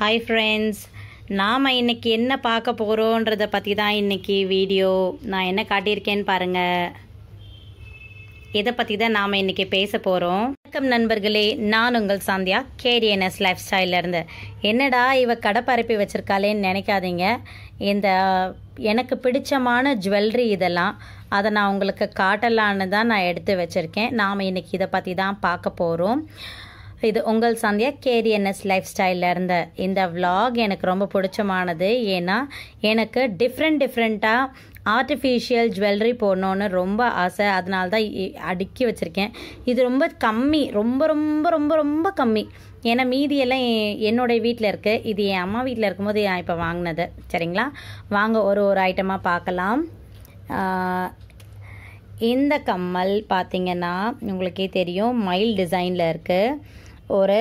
hi friends நாம் இன்றைக்கி என்ன பார்க்க போகிறோன்றத பற்றி தான் இன்றைக்கி வீடியோ நான் என்ன காட்டியிருக்கேன்னு பாருங்கள் இதை பற்றி தான் நாம் இன்றைக்கி பேச போகிறோம் வணக்கம் நண்பர்களே நான் உங்கள் சாந்தியா கேடிஎன்எஸ் லைஃப் ஸ்டைலேருந்து என்னடா இவ கடப்பரப்பி வச்சுருக்காளேன்னு நினைக்காதீங்க இந்த எனக்கு பிடிச்சமான ஜுவல்லரி இதெல்லாம் அதை நான் உங்களுக்கு காட்டலான்னு தான் நான் எடுத்து வச்சுருக்கேன் நாம் இன்றைக்கி இதை பற்றி தான் பார்க்க போகிறோம் இது உங்கள் சந்தியா கேரியன்எஸ் லைஃப் ஸ்டைலிருந்து இந்த விலாக் எனக்கு ரொம்ப பிடிச்சமானது ஏன்னா எனக்கு டிஃப்ரெண்ட் டிஃப்ரெண்ட்டாக ஆர்டிஃபிஷியல் ஜுவல்லரி போடணுன்னு ரொம்ப ஆசை அதனால தான் அடுக்கி வச்சுருக்கேன் இது ரொம்ப கம்மி ரொம்ப ரொம்ப ரொம்ப ரொம்ப கம்மி ஏன்னா மீதியெல்லாம் என்னுடைய வீட்டில் இருக்குது இது என் அம்மா வீட்டில் இருக்கும்போது நான் இப்போ வாங்கினது சரிங்களா வாங்க ஒரு ஒரு ஐட்டமாக பார்க்கலாம் இந்த கம்மல் பார்த்திங்கன்னா உங்களுக்கே தெரியும் மயில் டிசைனில் இருக்குது ஒரு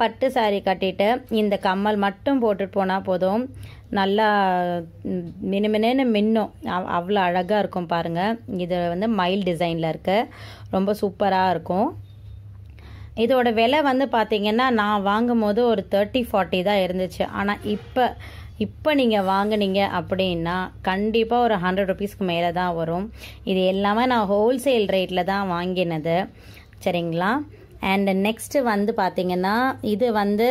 பட்டு சாரி கட்டிட்டு இந்த கம்மல் மட்டும் போட்டுட்டு போனால் போதும் நல்லா மினுமினு மின்னும் அவ்வளோ அழகாக இருக்கும் பாருங்கள் இது வந்து மயில் டிசைனில் இருக்கு ரொம்ப சூப்பராக இருக்கும் இதோட விலை வந்து பார்த்திங்கன்னா நான் வாங்கும் போது ஒரு தேர்ட்டி ஃபார்ட்டி தான் இருந்துச்சு ஆனால் இப்போ இப்போ நீங்கள் வாங்கினீங்க அப்படின்னா கண்டிப்பாக ஒரு ஹண்ட்ரட் ருபீஸ்க்கு மேலே தான் வரும் இது எல்லாமே நான் ஹோல்சேல் ரேட்டில் தான் வாங்கினது சரிங்களா அண்ட் நெக்ஸ்ட்டு வந்து பார்த்திங்கன்னா இது வந்து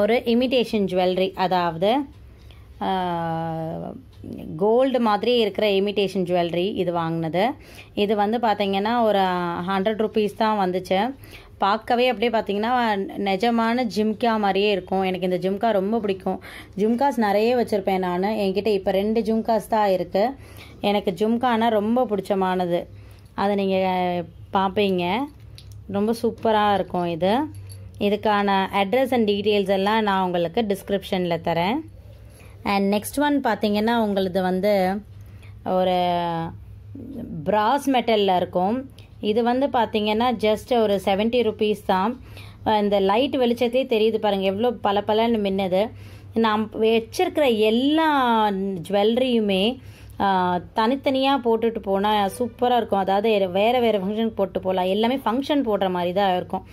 ஒரு இமிட்டேஷன் ஜுவல்லரி அதாவது கோல்டு மாதிரி இருக்கிற இமிட்டேஷன் ஜுவல்லரி இது வாங்கினது இது வந்து பார்த்திங்கன்னா ஒரு ஹண்ட்ரட் ருபீஸ் தான் வந்துச்சு பார்க்கவே அப்படியே பார்த்தீங்கன்னா நிஜமான ஜிம்கா மாதிரியே இருக்கும் எனக்கு இந்த ஜிம்கா ரொம்ப பிடிக்கும் ஜிம்காஸ் நிறைய வச்சுருப்பேன் நான் என்கிட்ட இப்போ ரெண்டு ஜிம்காஸ் தான் இருக்குது எனக்கு ஜிம்கானா ரொம்ப பிடிச்சமானது அதை நீங்கள் பார்ப்பீங்க ரொம்ப சூப்பராக இருக்கும் இது இதுக்கான அட்ரஸ் அண்ட் டீட்டெயில்ஸ் எல்லாம் நான் உங்களுக்கு டிஸ்கிரிப்ஷனில் தரேன் அண்ட் நெக்ஸ்ட் ஒன் பார்த்திங்கன்னா உங்களது வந்து ஒரு பிராஸ் மெட்டலில் இருக்கும் இது வந்து பார்த்திங்கன்னா ஜஸ்ட் ஒரு செவன்ட்டி ருபீஸ் தான் இந்த லைட் வெளிச்சத்தையே தெரியுது பாருங்கள் எவ்வளோ பல பலன்னு மின்னது நான் வச்சிருக்கிற எல்லா ஜுவல்லரியுமே தனித்தனியாக போட்டுட்டு போனால் சூப்பராக இருக்கும் அதாவது வேறு வேறு ஃபங்க்ஷனுக்கு போட்டு போகலாம் எல்லாமே ஃபங்க்ஷன் போடுற மாதிரி தான் இருக்கும்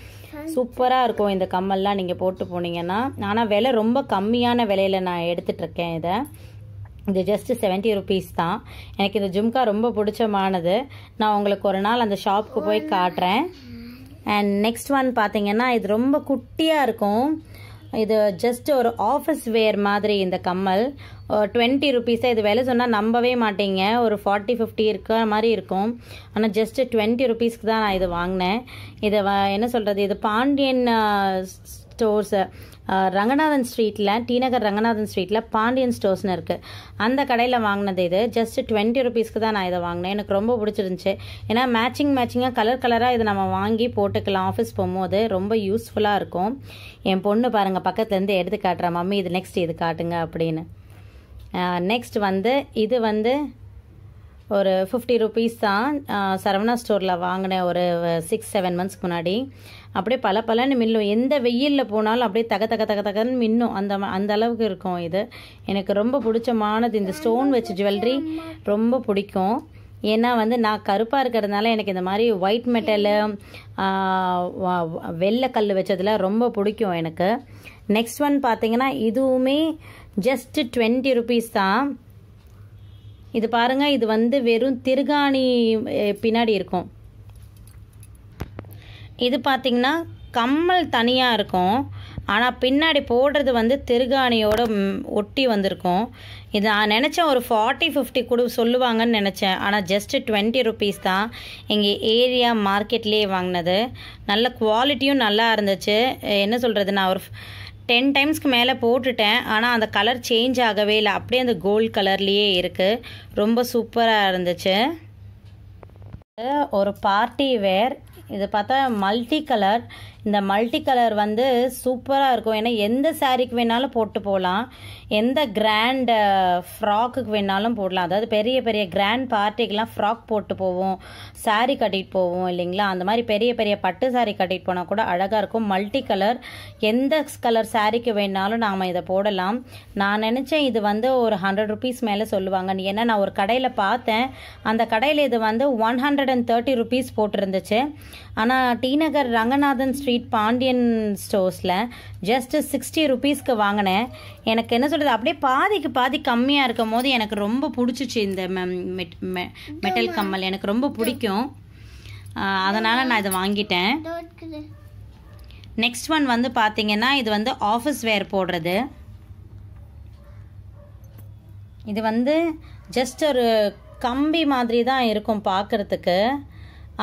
சூப்பராக இருக்கும் இந்த கம்மல்லாம் நீங்கள் போட்டு போனீங்கன்னா ஆனால் விலை ரொம்ப கம்மியான விலையில் நான் எடுத்துகிட்ருக்கேன் இதை இது ஜஸ்ட்டு செவன்ட்டி ருபீஸ் தான் எனக்கு இந்த ஜும்கா ரொம்ப பிடிச்சமானது நான் உங்களுக்கு ஒரு நாள் அந்த ஷாப்புக்கு போய் காட்டுறேன் அண்ட் நெக்ஸ்ட் ஒன் பார்த்தீங்கன்னா இது ரொம்ப குட்டியாக இருக்கும் இது ஜஸ்ட் ஒரு ஆஃபீஸ் வேர் மாதிரி இந்த கம்மல் டுவெண்ட்டி ருபீஸாக இது விலை சொன்னால் நம்பவே மாட்டீங்க ஒரு ஃபார்ட்டி ஃபிஃப்டி இருக்கிற மாதிரி இருக்கும் ஆனால் ஜஸ்ட்டு டுவெண்ட்டி ருபீஸ்க்கு தான் நான் இது வாங்கினேன் இதை வ என்ன சொல்கிறது இது பாண்டியன் ஸ்டோர்ஸு ரங்கநாதன் ஸ்ட்ரீட்டில் டி நகர் ரங்கநாதன் ஸ்ட்ரீட்டில் பாண்டியன் ஸ்டோர்ஸ்னு இருக்குது அந்த கடையில் வாங்கினது இது ஜஸ்ட்டு டுவெண்ட்டி ருபீஸ்க்கு தான் நான் இதை வாங்கினேன் எனக்கு ரொம்ப பிடிச்சிருந்துச்சி ஏன்னா மேட்சிங் மேட்சிங்காக கலர் கலராக இதை நம்ம வாங்கி போட்டுக்கலாம் ஆஃபீஸ் போகும்போது ரொம்ப யூஸ்ஃபுல்லாக இருக்கும் என் பொண்ணு பாருங்கள் பக்கத்துலேருந்து எடுத்து காட்டுற மம்மி இது நெக்ஸ்ட் இது காட்டுங்க அப்படின்னு நெக்ஸ்ட் வந்து இது வந்து ஒரு ஃபிஃப்டி ருபீஸ் தான் சரவணா ஸ்டோரில் வாங்கினேன் ஒரு சிக்ஸ் செவன் மந்த்ஸ்க்கு முன்னாடி அப்படியே பல பலன்னு மின்னும் எந்த வெயிலில் போனாலும் அப்படியே தக தக தக தகன்னு மின்னும் அந்த அந்த அளவுக்கு இருக்கும் இது எனக்கு ரொம்ப பிடிச்சமானது இந்த ஸ்டோன் வச்ச ஜுவல்லரி ரொம்ப பிடிக்கும் ஏன்னா வந்து நான் கருப்பாக இருக்கிறதுனால எனக்கு இந்த மாதிரி ஒயிட் மெட்டலு வெள்ளை கல் வச்சதில் ரொம்ப பிடிக்கும் எனக்கு நெக்ஸ்ட் ஒன் பார்த்தீங்கன்னா இதுவுமே ஜஸ்ட்டு டுவெண்ட்டி ருபீஸ் தான் இது பாருங்கள் இது வந்து வெறும் திருகாணி பின்னாடி இருக்கும் இது பார்த்திங்கன்னா கம்மல் தனியாக இருக்கும் ஆனால் பின்னாடி போடுறது வந்து திருகாணியோட ஒட்டி வந்திருக்கும் இது நான் நினச்சேன் ஒரு ஃபார்ட்டி ஃபிஃப்டி கொடு சொல்லுவாங்கன்னு நினச்சேன் ஆனால் ஜஸ்ட்டு டுவெண்ட்டி ருபீஸ் தான் எங்கள் ஏரியா மார்க்கெட்லேயே வாங்கினது நல்ல குவாலிட்டியும் நல்லா இருந்துச்சு என்ன சொல்கிறது நான் ஒரு டென் டைம்ஸ்க்கு மேலே போட்டுட்டேன் ஆனால் அந்த கலர் சேஞ்ச் ஆகவே இல்லை அப்படியே அந்த கோல்டு கலர்லேயே இருக்குது ரொம்ப சூப்பராக இருந்துச்சு ஒரு பார்ட்டி வேர் இது பார்த்தா மல்டி கலர் இந்த மல்டி கலர் வந்து சூப்பராக இருக்கும் ஏன்னா எந்த சாரீக்கு வேணாலும் போட்டு போகலாம் எந்த கிராண்ட் ஃப்ராக்குக்கு வேணாலும் போடலாம் அதாவது பெரிய பெரிய கிராண்ட் பார்ட்டிக்கெலாம் ஃப்ராக் போட்டு போவோம் சாரீ கட்டிகிட்டு போவோம் இல்லைங்களா அந்த மாதிரி பெரிய பெரிய பட்டு சாரீ கட்டிட்டு போனால் கூட அழகாக இருக்கும் மல்டி கலர் எந்த கலர் சாரீக்கு வேணாலும் நாம் இதை போடலாம் நான் நினச்சேன் இது வந்து ஒரு ஹண்ட்ரட் ருபீஸ் மேலே சொல்லுவாங்க ஏன்னா நான் ஒரு கடையில் பார்த்தேன் அந்த கடையில் இது வந்து one hundred and thirty rupees போட்டிருந்துச்சு ஆனால் டி நகர் ரங்கநாதன் ஸ்ட்ரீட் பாண்டியன் ஸ்டோர்ஸில் ஜஸ்ட்டு சிக்ஸ்டி ருபீஸ்க்கு வாங்கினேன் எனக்கு என்ன சொல்கிறது அப்படியே பாதிக்கு பாதி கம்மியாக இருக்கும் போது எனக்கு ரொம்ப பிடிச்சிச்சு இந்த மெட்டல் கம்மல் எனக்கு ரொம்ப பிடிக்கும் அதனால் நான் இதை வாங்கிட்டேன் நெக்ஸ்ட் ஒன் வந்து பார்த்தீங்கன்னா இது வந்து ஆஃபீஸ் வேர் போடுறது இது வந்து ஜஸ்ட் ஒரு கம்பி மாதிரி தான் இருக்கும் பார்க்குறதுக்கு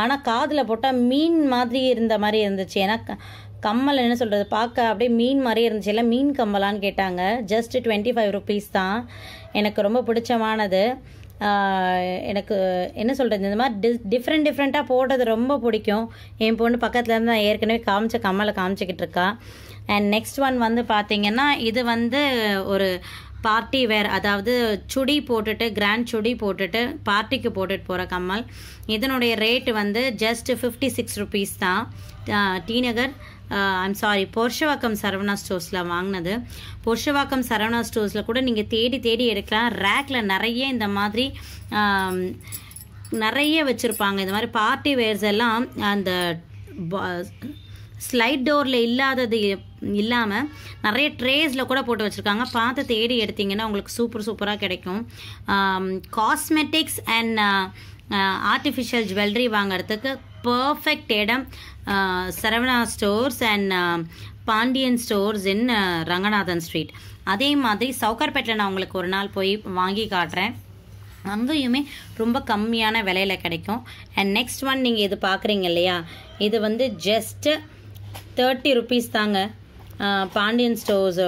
ஆனால் காதில் போட்டால் மீன் மாதிரி இருந்த மாதிரி இருந்துச்சு ஏன்னா கம்மல் என்ன சொல்கிறது பார்க்க அப்படியே மீன் மாதிரி இருந்துச்சு இல்லை மீன் கம்மலான்னு கேட்டாங்க ஜஸ்ட் டுவெண்ட்டி ஃபைவ் ருபீஸ் தான் எனக்கு ரொம்ப பிடிச்சமானது எனக்கு என்ன சொல்கிறது இந்த மாதிரி டி டிஃப்ரெண்ட் டிஃப்ரெண்ட்டாக போடுறது ரொம்ப பிடிக்கும் என் பொண்ணு பக்கத்துலேருந்து நான் ஏற்கனவே காமிச்ச கம்மலை காமிச்சிக்கிட்டு இருக்கா அண்ட் நெக்ஸ்ட் ஒன் வந்து பார்த்திங்கன்னா இது வந்து ஒரு பார்ட்டி வேர் அதாவது சுடி போட்டுட்டு கிராண்ட் சுடி போட்டுட்டு பார்ட்டிக்கு போட்டுட்டு போகிற கம்மல் இதனுடைய ரேட் வந்து ஜஸ்ட் ஃபிஃப்டி சிக்ஸ் ருபீஸ் தான் டிநகர் ஐம் சாரி பொர்ஷவாக்கம் சரவணா ஸ்டோர்ஸில் வாங்கினது பொர்ஷவாக்கம் சரவணா ஸ்டோர்ஸில் கூட நீங்கள் தேடி தேடி எடுக்கலாம் ரேக்கில் நிறைய இந்த மாதிரி நிறைய வச்சுருப்பாங்க இந்த மாதிரி பார்ட்டி வேர்ஸ் எல்லாம் அந்த ஸ்லைட் டோரில் இல்லாதது இல்லாமல் நிறைய ட்ரேஸில் கூட போட்டு வச்சுருக்காங்க பார்த்து தேடி எடுத்திங்கன்னா உங்களுக்கு சூப்பர் சூப்பராக கிடைக்கும் காஸ்மெட்டிக்ஸ் அண்ட் ஆர்டிஃபிஷியல் ஜுவல்லரி வாங்கிறதுக்கு பர்ஃபெக்ட் இடம் Saravana stores and Pandian stores in Ranganathan street அதே மாதிரி சவுக்கர்பேட்டில் நான் உங்களுக்கு ஒரு நாள் போய் வாங்கி காட்டுறேன் அங்கேயுமே ரொம்ப கம்மியான விலையில் கிடைக்கும் அண்ட் நெக்ஸ்ட் ஒன் நீங்கள் இது பார்க்குறீங்க இல்லையா இது வந்து ஜஸ்ட்டு தேர்ட்டி ருபீஸ் தாங்க பாண்டியன் ஸ்டோர்ஸ்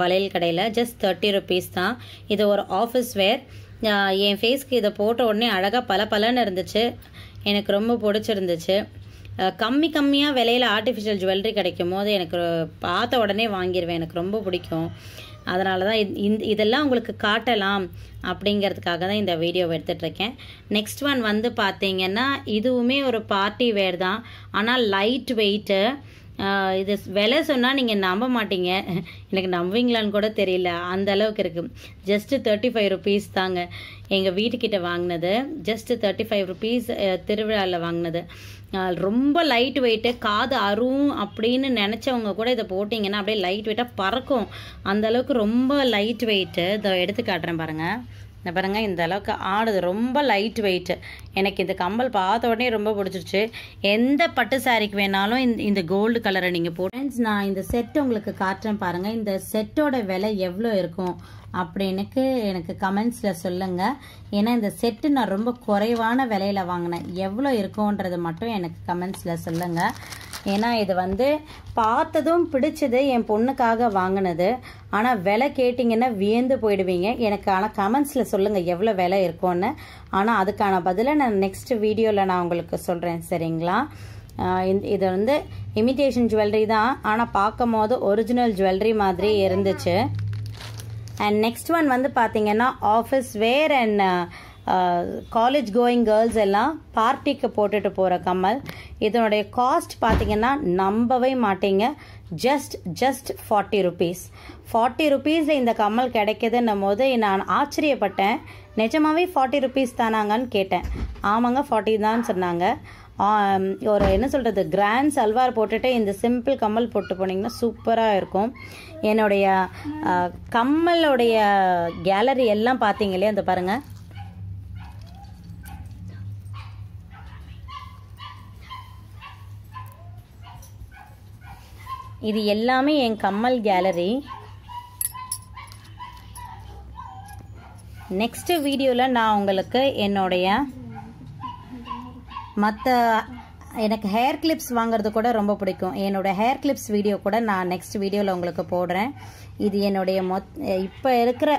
வளையல் கடையில் ஜஸ்ட் தேர்ட்டி ருபீஸ் தான் இது ஒரு ஆஃபீஸ் வேர் என் ஃபேஸ்க்கு இதை போட்ட உடனே அழகாக பல பலன்னு இருந்துச்சு எனக்கு ரொம்ப பிடிச்சிருந்துச்சு கம்மி கம்மியாக விலையில் ஆர்டிஃபிஷியல் ஜுவல்லரி கிடைக்கும் போது எனக்கு பார்த்த உடனே வாங்கிடுவேன் எனக்கு ரொம்ப பிடிக்கும் அதனால தான் இந்த இதெல்லாம் உங்களுக்கு காட்டலாம் அப்படிங்கிறதுக்காக தான் இந்த வீடியோ எடுத்துகிட்ருக்கேன் நெக்ஸ்ட் ஒன் வந்து பார்த்தீங்கன்னா இதுவுமே ஒரு பார்ட்டி வேர் தான் ஆனால் லைட் வெயிட்டு இது விலை சொன்னால் நீங்கள் நம்ப மாட்டீங்க எனக்கு நம்புவீங்களான்னு கூட தெரியல அந்த அளவுக்கு இருக்குது ஜஸ்ட்டு தேர்ட்டி ஃபைவ் ருபீஸ் தாங்க எங்கள் வீட்டுக்கிட்ட வாங்கினது ஜஸ்ட்டு தேர்ட்டி ஃபைவ் ருபீஸ் திருவிழாவில் வாங்கினது ரொம்ப லைட் வெயிட்டு காது அரும் அப்படின்னு நினச்சவங்க கூட இதை போட்டிங்கன்னா அப்படியே லைட் வெயிட்டாக பறக்கும் அந்தளவுக்கு ரொம்ப லைட் வெயிட்டு இதை எடுத்து காட்டுறேன் பாருங்கள் இந்த பாருங்கள் இந்த அளவுக்கு ஆடுது ரொம்ப லைட் வெயிட்டு எனக்கு இந்த கம்பல் பார்த்த உடனே ரொம்ப பிடிச்சிருச்சு எந்த பட்டு சாரிக்கு வேணாலும் இந்த இந்த கோல்டு கலரை நீங்கள் போட்டு நான் இந்த செட் உங்களுக்கு காட்டுறேன் பாருங்கள் இந்த செட்டோட விலை எவ்வளோ இருக்கும் அப்படின்னுக்கு எனக்கு கமெண்ட்ஸில் சொல்லுங்கள் ஏன்னா இந்த செட்டு நான் ரொம்ப குறைவான விலையில் வாங்கினேன் எவ்வளோ இருக்கும்ன்றது மட்டும் எனக்கு கமெண்ட்ஸில் சொல்லுங்கள் ஏன்னா இது வந்து பார்த்ததும் பிடிச்சது என் பொண்ணுக்காக வாங்கினது ஆனால் விலை கேட்டிங்கன்னா வியந்து போயிடுவீங்க எனக்கு ஆனால் கமெண்ட்ஸில் சொல்லுங்கள் எவ்வளோ விலை இருக்கும்னு ஆனால் அதுக்கான பதிலை நான் நெக்ஸ்ட் வீடியோவில் நான் உங்களுக்கு சொல்கிறேன் சரிங்களா இது வந்து இமிட்டேஷன் ஜுவல்லரி தான் ஆனால் பார்க்கும் போது ஒரிஜினல் ஜுவல்லரி மாதிரி இருந்துச்சு அண்ட் நெக்ஸ்ட் ஒன் வந்து பார்த்தீங்கன்னா office wear and college going girls எல்லாம் பார்ட்டிக்கு போட்டுட்டு போகிற கம்மல் இதனுடைய காஸ்ட் பார்த்தீங்கன்னா நம்பவே மாட்டீங்க just just forty rupees forty ருபீஸில் இந்த கம்மல் கிடைக்கிதுன்னும் போது நான் ஆச்சரியப்பட்டேன் நிஜமாகவே ஃபார்ட்டி ருபீஸ் தானாங்கன்னு கேட்டேன் ஆமாங்க ஃபார்ட்டி தான் சொன்னாங்க ஒரு என்ன சொல்கிறது கிராண்ட் சல்வார் போட்டுட்டு இந்த சிம்பிள் கம்மல் போட்டு போனீங்கன்னா சூப்பராக இருக்கும் என்னுடைய கம்மலுடைய கேலரி எல்லாம் பார்த்தீங்களே அந்த பாருங்கள் இது எல்லாமே என் கம்மல் கேலரி நெக்ஸ்ட் வீடியோவில் நான் உங்களுக்கு என்னுடைய மற்ற எனக்கு ஹேர் கிளிப்ஸ் வாங்குறது கூட ரொம்ப பிடிக்கும் என்னோடய ஹேர் கிளிப்ஸ் வீடியோ கூட நான் நெக்ஸ்ட் வீடியோவில் உங்களுக்கு போடுறேன் இது என்னுடைய மொத் இப்போ இருக்கிற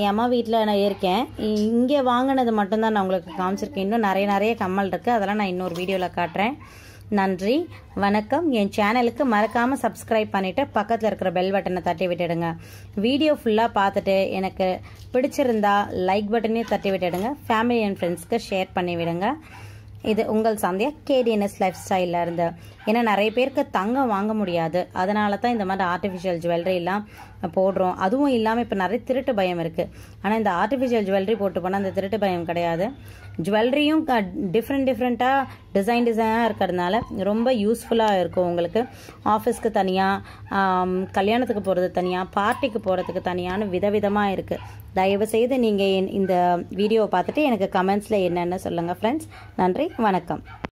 என் அம்மா வீட்டில் நான் இருக்கேன் இங்கே வாங்கினது மட்டும்தான் நான் உங்களுக்கு காமிச்சிருக்கேன் இன்னும் நிறைய நிறைய கம்மல் இருக்குது அதெல்லாம் நான் இன்னொரு வீடியோவில் காட்டுறேன் நன்றி வணக்கம் என் சேனலுக்கு மறக்காமல் சப்ஸ்கிரைப் பண்ணிவிட்டு பக்கத்தில் இருக்கிற பெல் பட்டனை தட்டி விட்டுடுங்க வீடியோ ஃபுல்லாக பார்த்துட்டு எனக்கு பிடிச்சிருந்தா லைக் பட்டனையும் தட்டி விட்டுடுங்க ஃபேமிலி அண்ட் ஃப்ரெண்ட்ஸ்க்கு ஷேர் பண்ணிவிடுங்க இது உங்கள் சந்தையாக கேடிஎன்எஸ் லைஃப் ஸ்டைலில் இருந்து ஏன்னா நிறைய பேருக்கு தங்கம் வாங்க முடியாது அதனால தான் இந்த மாதிரி ஆர்டிஃபிஷியல் எல்லாம் போடுறோம் அதுவும் இல்லாமல் இப்போ நிறைய திருட்டு பயம் இருக்குது ஆனால் இந்த ஆர்டிஃபிஷியல் ஜுவல்லரி போட்டு போனால் அந்த திருட்டு பயம் கிடையாது ஜுவல்லரியும் டிஃப்ரெண்ட் டிஃப்ரெண்ட்டாக டிசைன் டிசைனாக இருக்கிறதுனால ரொம்ப யூஸ்ஃபுல்லாக இருக்கும் உங்களுக்கு ஆஃபீஸ்க்கு தனியாக கல்யாணத்துக்கு போகிறது தனியாக பார்ட்டிக்கு போகிறதுக்கு தனியான விதவிதமாக இருக்குது தயவுசெய்து நீங்கள் இந்த வீடியோவை பார்த்துட்டு எனக்கு கமெண்ட்ஸில் என்னென்ன சொல்லுங்கள் ஃப்ரெண்ட்ஸ் நன்றி வணக்கம்